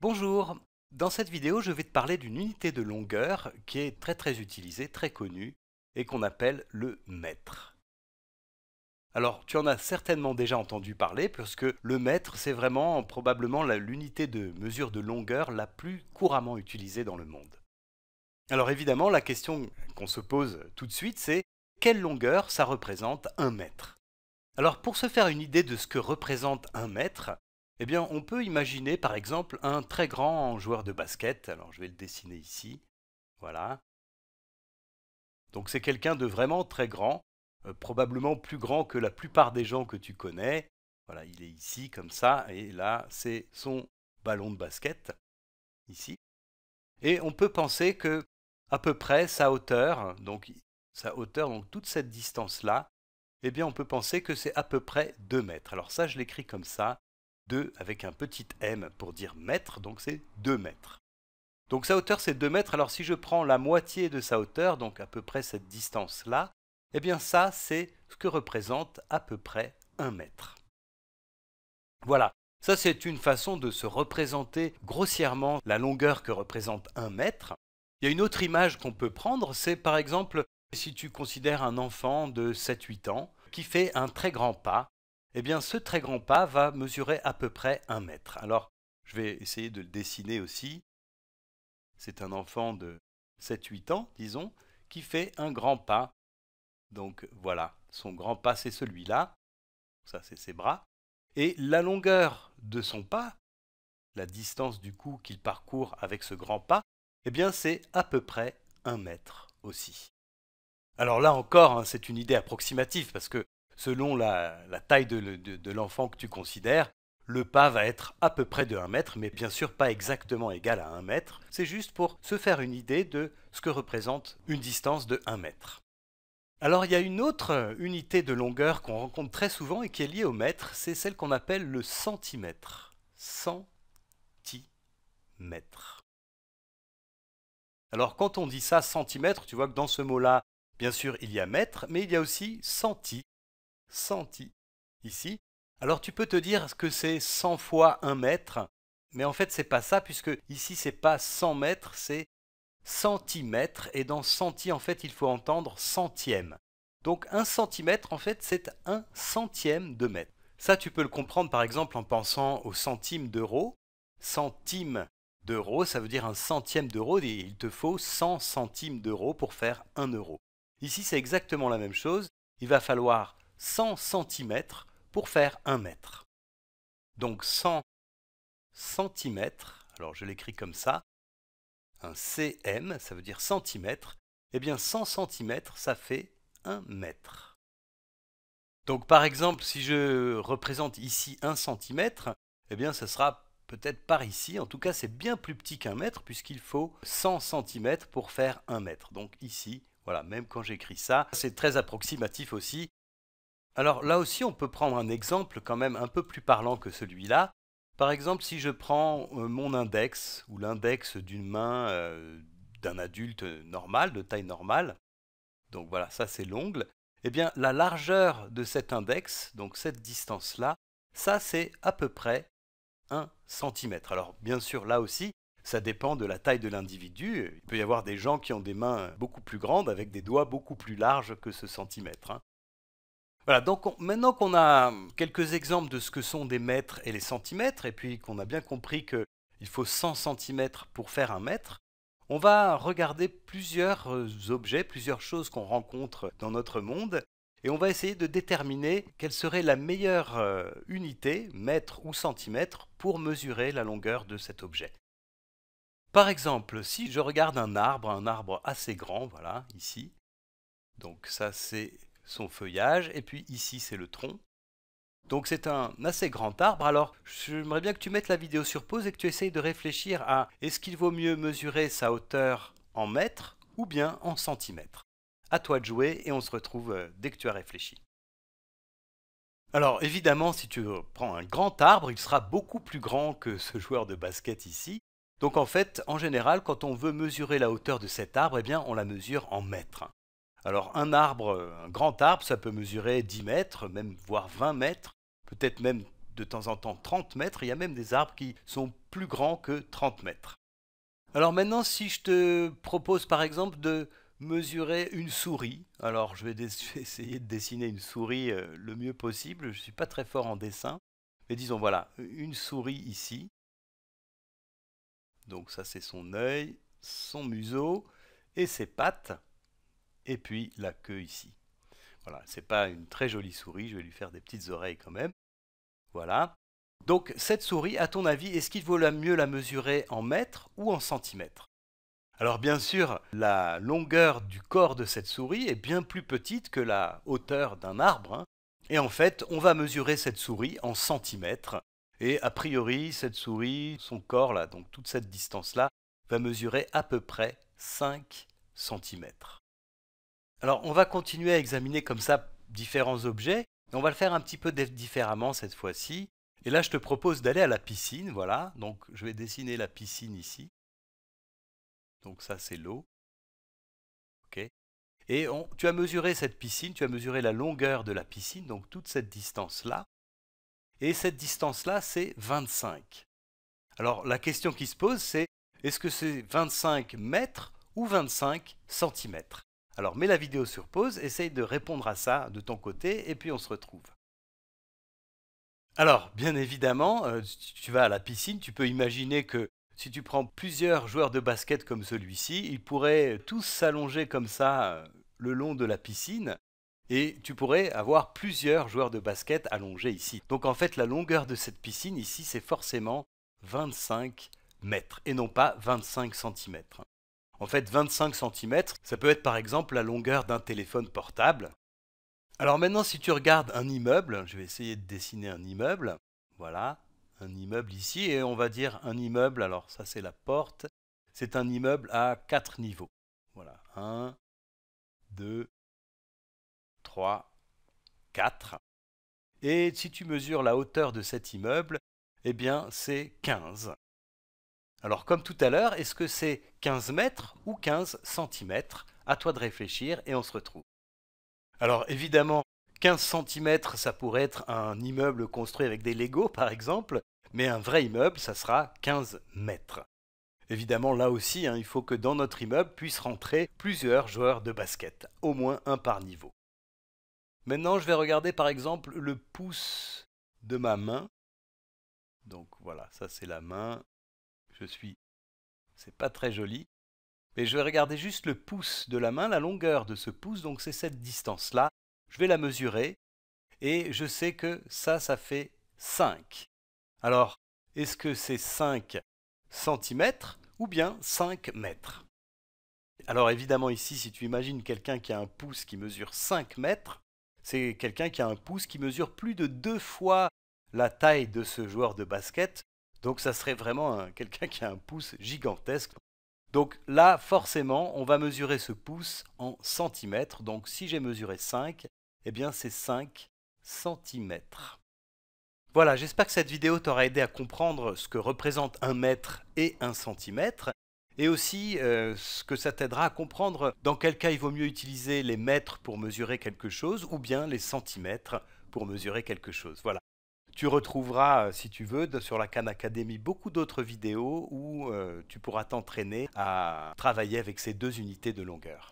Bonjour Dans cette vidéo, je vais te parler d'une unité de longueur qui est très très utilisée, très connue, et qu'on appelle le mètre. Alors, tu en as certainement déjà entendu parler, puisque le mètre, c'est vraiment probablement l'unité de mesure de longueur la plus couramment utilisée dans le monde. Alors évidemment, la question qu'on se pose tout de suite, c'est quelle longueur ça représente un mètre Alors pour se faire une idée de ce que représente un mètre, eh bien, on peut imaginer par exemple un très grand joueur de basket. Alors, je vais le dessiner ici. Voilà. Donc, c'est quelqu'un de vraiment très grand, euh, probablement plus grand que la plupart des gens que tu connais. Voilà, il est ici comme ça, et là, c'est son ballon de basket, ici. Et on peut penser que, à peu près, sa hauteur, donc sa hauteur, donc toute cette distance-là, eh bien, on peut penser que c'est à peu près 2 mètres. Alors ça, je l'écris comme ça. 2 avec un petit m pour dire mètre, donc c'est 2 mètres. Donc sa hauteur c'est 2 mètres, alors si je prends la moitié de sa hauteur, donc à peu près cette distance-là, eh bien ça c'est ce que représente à peu près 1 mètre. Voilà, ça c'est une façon de se représenter grossièrement la longueur que représente 1 mètre. Il y a une autre image qu'on peut prendre, c'est par exemple si tu considères un enfant de 7-8 ans qui fait un très grand pas, eh bien, ce très grand pas va mesurer à peu près un mètre. Alors, je vais essayer de le dessiner aussi. C'est un enfant de 7-8 ans, disons, qui fait un grand pas. Donc voilà, son grand pas, c'est celui-là. Ça, c'est ses bras. Et la longueur de son pas, la distance du coup qu'il parcourt avec ce grand pas, eh bien, c'est à peu près un mètre aussi. Alors là encore, hein, c'est une idée approximative parce que selon la, taille de, l'enfant que tu considères, le pas va être à peu près de 1 mètre, mais bien sûr pas exactement égal à 1 mètre. C'est juste pour se faire une idée de ce que représente une distance de 1 mètre. Alors il y a une autre unité de longueur qu'on rencontre très souvent et qui est liée au mètre, c'est celle qu'on appelle le centimètre. Centimètre. Alors quand on dit ça, centimètre, tu vois que dans ce mot-là, bien sûr, il y a mètre, mais il y a aussi centi, « centi » ici. Alors tu peux te dire que c'est 100 fois 1 mètre, mais en fait c'est pas ça puisque ici c'est pas 100 mètres, c'est centimètre, et dans centi en fait il faut entendre centième. Donc un centimètre en fait c'est un centième de mètre. Ça tu peux le comprendre par exemple en pensant aux centimes d'euros. Centimes d'euros ça veut dire un centième d'euro et il te faut 100 centimes d'euros pour faire 1 euro. Ici c'est exactement la même chose, il va falloir 100 cm pour faire 1 mètre. Donc 100 cm, alors je l'écris comme ça, un cm, ça veut dire centimètre, et eh bien 100 cm, ça fait 1 mètre. Donc par exemple, si je représente ici 1 cm, eh bien ce sera peut-être par ici, en tout cas c'est bien plus petit qu'un mètre puisqu'il faut 100 cm pour faire 1 mètre. Donc ici, voilà, même quand j'écris ça, c'est très approximatif aussi, alors là aussi, on peut prendre un exemple quand même un peu plus parlant que celui-là. Par exemple, si je prends euh, mon index ou l'index d'une main euh, d'un adulte normal, de taille normale, donc voilà, ça c'est l'ongle, et eh bien la largeur de cet index, donc cette distance-là, ça c'est à peu près 1 centimètre. Alors bien sûr, là aussi, ça dépend de la taille de l'individu. Il peut y avoir des gens qui ont des mains beaucoup plus grandes avec des doigts beaucoup plus larges que ce centimètre. Hein. Voilà, donc maintenant qu'on a quelques exemples de ce que sont des mètres et les centimètres, et puis qu'on a bien compris qu'il faut 100 centimètres pour faire un mètre, on va regarder plusieurs euh, objets, plusieurs choses qu'on rencontre dans notre monde, et on va essayer de déterminer quelle serait la meilleure euh, unité, mètre ou centimètre, pour mesurer la longueur de cet objet. Par exemple, si je regarde un arbre, un arbre assez grand, voilà, ici, donc ça c'est son feuillage, et puis ici c'est le tronc. Donc c'est un assez grand arbre, alors j'aimerais bien que tu mettes la vidéo sur pause et que tu essayes de réfléchir à est-ce qu'il vaut mieux mesurer sa hauteur en mètres ou bien en centimètres. À toi de jouer et on se retrouve euh, dès que tu as réfléchi. Alors évidemment, si tu euh, prends un grand arbre, il sera beaucoup plus grand que ce joueur de basket ici. Donc en fait, en général, quand on veut mesurer la hauteur de cet arbre, eh bien, on la mesure en mètres. Alors un arbre, un grand arbre, ça peut mesurer 10 mètres, même voire 20 mètres, peut-être même de temps en temps 30 mètres. Il y a même des arbres qui sont plus grands que 30 mètres. Alors maintenant, si je te propose par exemple de mesurer une souris, alors je vais, essayer de dessiner une souris euh, le mieux possible, je ne suis pas très fort en dessin, mais disons voilà, une souris ici. Donc ça c'est son œil, son museau et ses pattes et puis la queue ici. Voilà, c'est pas une très jolie souris, je vais lui faire des petites oreilles quand même. Voilà. Donc cette souris, à ton avis, est-ce qu'il vaut mieux la mesurer en mètres ou en centimètres alors bien sûr, la longueur du corps de cette souris est bien plus petite que la hauteur d'un arbre, hein. et en fait, on va mesurer cette souris en centimètres, et a priori, cette souris, son corps, là, donc toute cette distance-là, va mesurer à peu près 5 centimètres. Alors on va continuer à examiner comme ça différents objets, on va le faire un petit peu différemment cette fois-ci. Et là je te propose d'aller à la piscine, voilà, donc je vais dessiner la piscine ici. Donc ça c'est l'eau. OK. Et tu as mesuré cette piscine, tu as mesuré la longueur de la piscine, donc toute cette distance-là. Et cette distance-là, c'est 25. Alors la question qui se pose, c'est est-ce que c'est 25 mètres ou 25 centimètres alors mets la vidéo sur pause, essaye de répondre à ça de ton côté, et puis on se retrouve. Alors, bien évidemment, euh, tu vas à la piscine, tu peux imaginer que si tu prends plusieurs joueurs de basket comme celui-ci, ils pourraient tous s'allonger comme ça euh, le long de la piscine, et tu pourrais avoir plusieurs joueurs de basket allongés ici. Donc en fait, la longueur de cette piscine ici, c'est forcément 25 mètres, et non pas 25 cm. En fait, 25 cm, ça peut être par exemple la longueur d'un téléphone portable. Alors maintenant, si tu regardes un immeuble, je vais essayer de dessiner un immeuble. Voilà, un immeuble ici, et on va dire un immeuble, alors ça c'est la porte, c'est un immeuble à 4 niveaux. Voilà, 1, 2, 3, 4. Et si tu mesures la hauteur de cet immeuble, eh bien c'est 15. Alors comme tout à l'heure, est-ce que c'est 15 mètres ou 15 cm À toi de réfléchir et on se retrouve. Alors évidemment, 15 cm, ça pourrait être un immeuble construit avec des Legos par exemple, mais un vrai immeuble, ça sera 15 mètres. Évidemment, là aussi, hein, il faut que dans notre immeuble puissent rentrer plusieurs joueurs de basket, au moins un par niveau. Maintenant, je vais regarder par exemple le pouce de ma main. Donc voilà, ça c'est la main, je suis. C'est pas très joli. Mais je vais regarder juste le pouce de la main, la longueur de ce pouce, donc c'est cette distance-là. Je vais la mesurer et je sais que ça, ça fait 5. Alors, est-ce que c'est 5 cm ou bien 5 mètres Alors évidemment ici, si tu imagines quelqu'un qui a un pouce qui mesure 5 mètres, c'est quelqu'un qui a un pouce qui mesure plus de deux fois la taille de ce joueur de basket, donc ça serait vraiment quelqu'un qui a un pouce gigantesque. Donc là, forcément, on va mesurer ce pouce en centimètres. Donc si j'ai mesuré 5, eh bien c'est 5 centimètres. Voilà, j'espère que cette vidéo t'aura aidé à comprendre ce que représentent un mètre et un centimètre, et aussi euh, ce que ça t'aidera à comprendre dans quel cas il vaut mieux utiliser les mètres pour mesurer quelque chose, ou bien les centimètres pour mesurer quelque chose. Voilà. Tu retrouveras, euh, si tu veux, sur la Khan Academy beaucoup d'autres vidéos où euh, tu pourras t'entraîner à travailler avec ces deux unités de longueur.